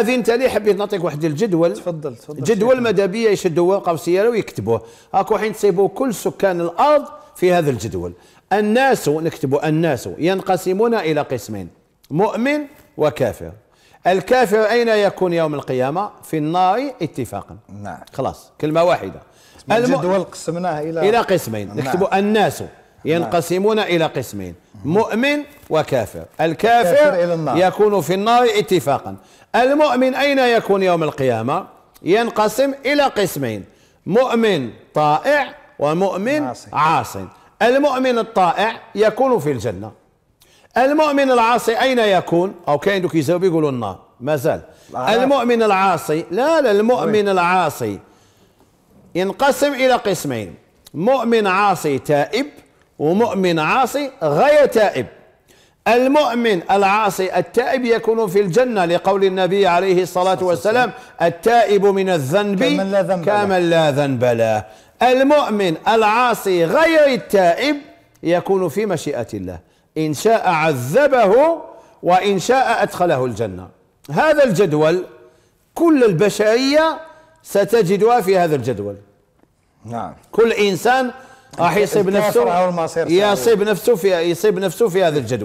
اذنت لي حبيت نعطيك واحد الجدول تفضل تفضل جدول ماذا بيا يشدوه قوسيه ويكتبوه هاكو حين تصيبوا كل سكان الارض في هذا الجدول الناس نكتبوا الناس ينقسمون الى قسمين مؤمن وكافر الكافر اين يكون يوم القيامه في النار اتفاقا نعم خلاص كلمه واحده الجدول قسمناه الى الى قسمين نعم. نكتبوا الناس نعم. ينقسمون نعم. الى قسمين مؤمن وكافر الكافر يكون في النار اتفاقا المؤمن أين يكون يوم القيامة ينقسم إلى قسمين مؤمن طائع ومؤمن عاص المؤمن الطائع يكون في الجنة المؤمن العاصي أين يكون أو كاين دوك يجاوب يقولوا النار مازال المؤمن العاصي لا لا المؤمن العاصي ينقسم إلى قسمين مؤمن عاصي تائب ومؤمن عاصي غير تائب المؤمن العاصي التائب يكون في الجنة لقول النبي عليه الصلاة والسلام التائب من الذنب كمن لا ذنب, كمن لا ذنب له المؤمن العاصي غير التائب يكون في مشيئة الله إن شاء عذبه وإن شاء أدخله الجنة هذا الجدول كل البشرية ستجدها في هذا الجدول نعم كل إنسان راح يصيب نفسه يصيب نفسه في يصيب نفسه في هذا الجدول